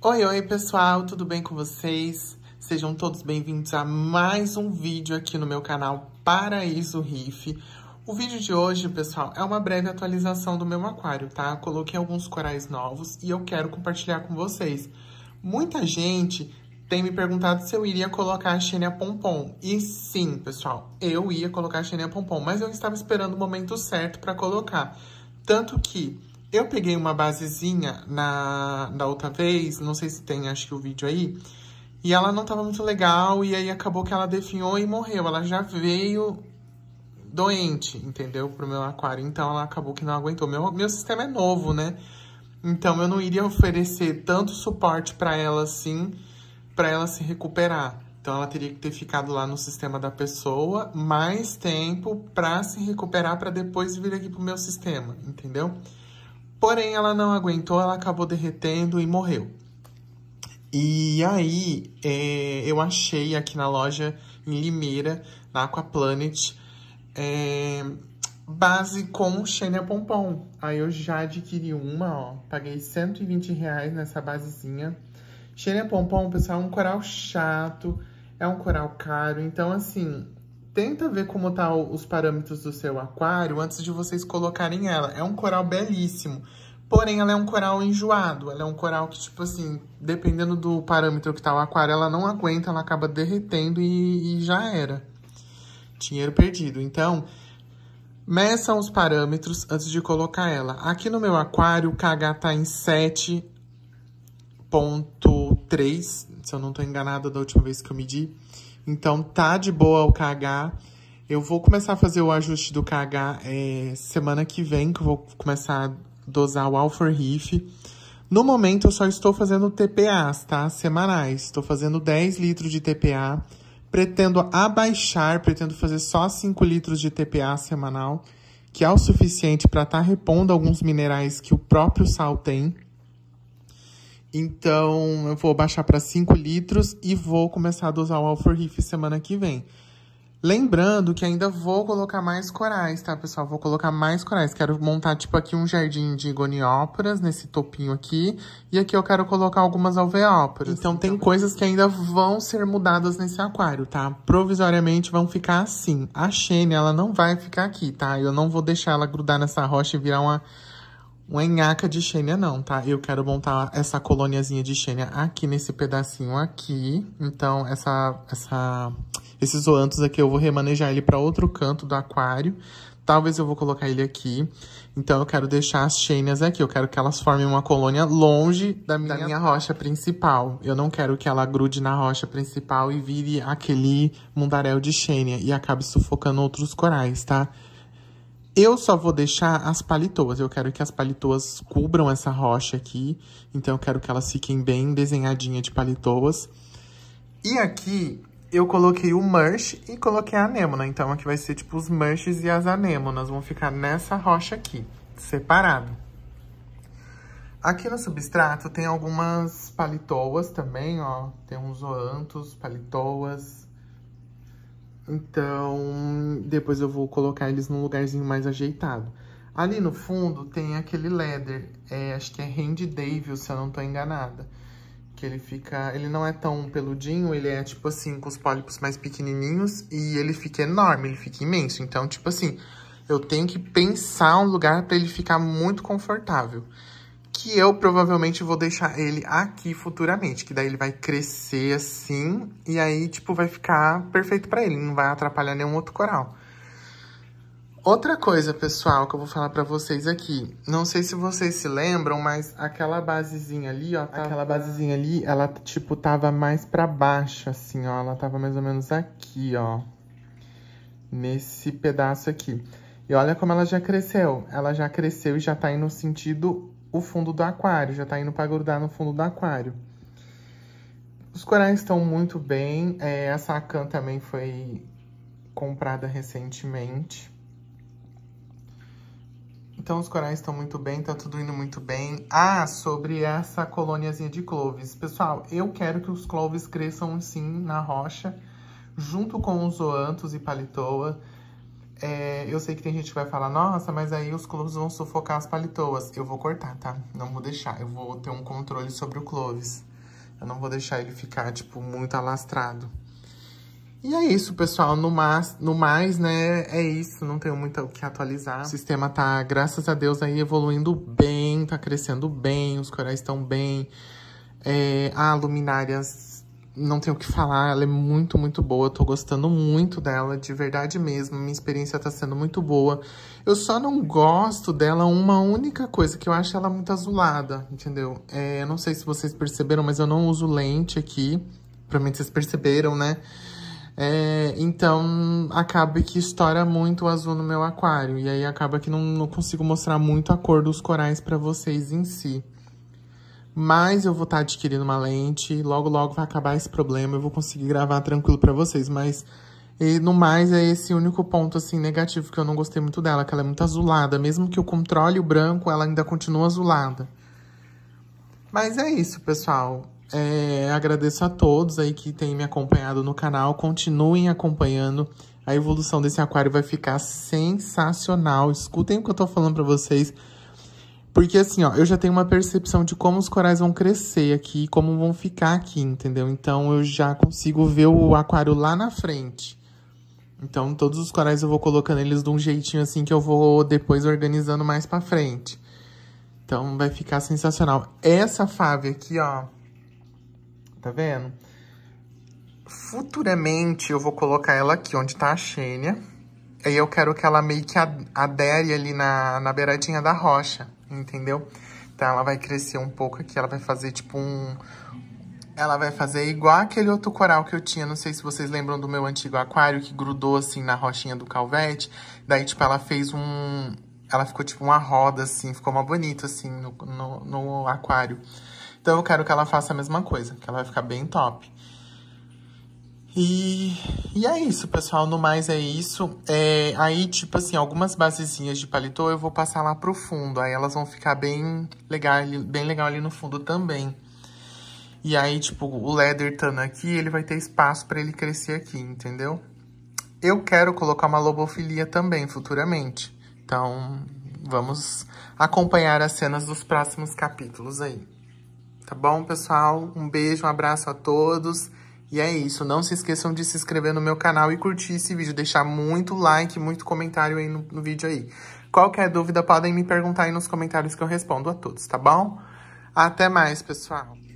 Oi, oi, pessoal, tudo bem com vocês? Sejam todos bem-vindos a mais um vídeo aqui no meu canal Paraíso Riff. O vídeo de hoje, pessoal, é uma breve atualização do meu aquário, tá? Coloquei alguns corais novos e eu quero compartilhar com vocês. Muita gente tem me perguntado se eu iria colocar a Xenia Pompom. E sim, pessoal, eu ia colocar a Xenia Pompom, mas eu estava esperando o momento certo para colocar. Tanto que eu peguei uma basezinha na, da outra vez, não sei se tem, acho que o vídeo aí, e ela não tava muito legal, e aí acabou que ela definhou e morreu. Ela já veio doente, entendeu? Pro meu aquário, então ela acabou que não aguentou. Meu, meu sistema é novo, né? Então eu não iria oferecer tanto suporte para ela assim, para ela se recuperar. Então ela teria que ter ficado lá no sistema da pessoa mais tempo para se recuperar para depois vir aqui pro meu sistema, entendeu? Porém, ela não aguentou, ela acabou derretendo e morreu. E aí, é, eu achei aqui na loja em Limeira, na Aquaplanet, é, base com Xenia Pompom. Aí eu já adquiri uma, ó. Paguei 120 reais nessa basezinha. Xenia Pompom, pessoal, é um coral chato, é um coral caro. Então, assim, tenta ver como tá os parâmetros do seu aquário antes de vocês colocarem ela. É um coral belíssimo. Porém, ela é um coral enjoado. Ela é um coral que, tipo assim, dependendo do parâmetro que tá o aquário, ela não aguenta, ela acaba derretendo e, e já era. Dinheiro perdido. Então, meça os parâmetros antes de colocar ela. Aqui no meu aquário, o KH tá em 7.3, se eu não tô enganada da última vez que eu medi. Então tá de boa o KH. Eu vou começar a fazer o ajuste do KH é, semana que vem, que eu vou começar a dosar o Alpha Reef. No momento, eu só estou fazendo TPAs, tá? Semanais. Estou fazendo 10 litros de TPA. Pretendo abaixar, pretendo fazer só 5 litros de TPA semanal, que é o suficiente para estar tá repondo alguns minerais que o próprio sal tem. Então, eu vou baixar para 5 litros e vou começar a dosar o Alforrif semana que vem. Lembrando que ainda vou colocar mais corais, tá, pessoal? Vou colocar mais corais. Quero montar, tipo, aqui um jardim de gonióporas, nesse topinho aqui. E aqui eu quero colocar algumas alveóporas. Então, tem então. coisas que ainda vão ser mudadas nesse aquário, tá? Provisoriamente vão ficar assim. A Xene, ela não vai ficar aqui, tá? Eu não vou deixar ela grudar nessa rocha e virar uma uma enhaca de xênia não, tá? Eu quero montar essa coloniazinha de xênia aqui nesse pedacinho aqui. Então, essa, essa, esses zoantos aqui eu vou remanejar ele para outro canto do aquário. Talvez eu vou colocar ele aqui. Então, eu quero deixar as xênias aqui. Eu quero que elas formem uma colônia longe da minha, da minha rocha principal. Eu não quero que ela grude na rocha principal e vire aquele mundaréu de xênia e acabe sufocando outros corais, tá? Eu só vou deixar as palitoas. Eu quero que as palitoas cubram essa rocha aqui. Então, eu quero que elas fiquem bem desenhadinha de palitoas. E aqui, eu coloquei o merch e coloquei a anêmona. Então, aqui vai ser tipo os merches e as anêmonas. Vão ficar nessa rocha aqui, separado. Aqui no substrato tem algumas palitoas também, ó. Tem uns oantos, palitoas então, depois eu vou colocar eles num lugarzinho mais ajeitado. Ali no fundo tem aquele leather, é, acho que é Randy Davis, se eu não tô enganada. Que ele fica... Ele não é tão peludinho, ele é, tipo assim, com os pólipos mais pequenininhos. E ele fica enorme, ele fica imenso. Então, tipo assim, eu tenho que pensar um lugar para ele ficar muito confortável que eu provavelmente vou deixar ele aqui futuramente, que daí ele vai crescer assim, e aí, tipo, vai ficar perfeito pra ele, não vai atrapalhar nenhum outro coral. Outra coisa, pessoal, que eu vou falar pra vocês aqui, não sei se vocês se lembram, mas aquela basezinha ali, ó, aquela basezinha ali, ela, tipo, tava mais pra baixo, assim, ó, ela tava mais ou menos aqui, ó, nesse pedaço aqui. E olha como ela já cresceu, ela já cresceu e já tá indo no sentido o fundo do aquário, já está indo para grudar no fundo do aquário. Os corais estão muito bem, é, essa acan também foi comprada recentemente. Então, os corais estão muito bem, tá tudo indo muito bem. Ah, sobre essa colôniazinha de cloves. Pessoal, eu quero que os cloves cresçam, sim, na rocha, junto com os zoantos e palitoa. É, eu sei que tem gente que vai falar, nossa, mas aí os cloves vão sufocar as palitoas. Eu vou cortar, tá? Não vou deixar. Eu vou ter um controle sobre o cloves. Eu não vou deixar ele ficar, tipo, muito alastrado. E é isso, pessoal. No mais, no mais, né, é isso. Não tenho muito o que atualizar. O sistema tá, graças a Deus, aí evoluindo bem, tá crescendo bem, os corais estão bem. É, há luminárias não tenho o que falar, ela é muito, muito boa. Eu tô gostando muito dela, de verdade mesmo. Minha experiência tá sendo muito boa. Eu só não gosto dela uma única coisa, que eu acho ela muito azulada, entendeu? É, eu não sei se vocês perceberam, mas eu não uso lente aqui. Provavelmente vocês perceberam, né? É, então, acaba que estoura muito o azul no meu aquário. E aí, acaba que não, não consigo mostrar muito a cor dos corais para vocês em si. Mas eu vou estar tá adquirindo uma lente, logo logo vai acabar esse problema, eu vou conseguir gravar tranquilo para vocês, mas e no mais é esse único ponto assim negativo que eu não gostei muito dela, que ela é muito azulada, mesmo que eu controle o branco, ela ainda continua azulada. Mas é isso, pessoal. É, agradeço a todos aí que têm me acompanhado no canal, continuem acompanhando. A evolução desse aquário vai ficar sensacional. Escutem o que eu tô falando para vocês. Porque assim, ó, eu já tenho uma percepção de como os corais vão crescer aqui, como vão ficar aqui, entendeu? Então eu já consigo ver o aquário lá na frente. Então todos os corais eu vou colocando eles de um jeitinho assim que eu vou depois organizando mais para frente. Então vai ficar sensacional. Essa fave aqui, ó, tá vendo? Futuramente eu vou colocar ela aqui onde tá a xênia. Aí eu quero que ela meio que adere ali na, na beiradinha da rocha, entendeu? Então ela vai crescer um pouco aqui, ela vai fazer tipo um... Ela vai fazer igual aquele outro coral que eu tinha, não sei se vocês lembram do meu antigo aquário, que grudou assim na rochinha do calvete. Daí, tipo, ela fez um... Ela ficou tipo uma roda, assim, ficou uma bonita, assim, no, no, no aquário. Então eu quero que ela faça a mesma coisa, que ela vai ficar bem top. E, e é isso, pessoal. No mais é isso. É, aí, tipo assim, algumas basezinhas de paletô eu vou passar lá pro fundo. Aí elas vão ficar bem legal, bem legal ali no fundo também. E aí, tipo, o leather tando aqui, ele vai ter espaço para ele crescer aqui, entendeu? Eu quero colocar uma lobofilia também, futuramente. Então, vamos acompanhar as cenas dos próximos capítulos aí. Tá bom, pessoal? Um beijo, um abraço a todos. E é isso, não se esqueçam de se inscrever no meu canal e curtir esse vídeo, deixar muito like, muito comentário aí no, no vídeo aí. Qualquer dúvida podem me perguntar aí nos comentários que eu respondo a todos, tá bom? Até mais, pessoal!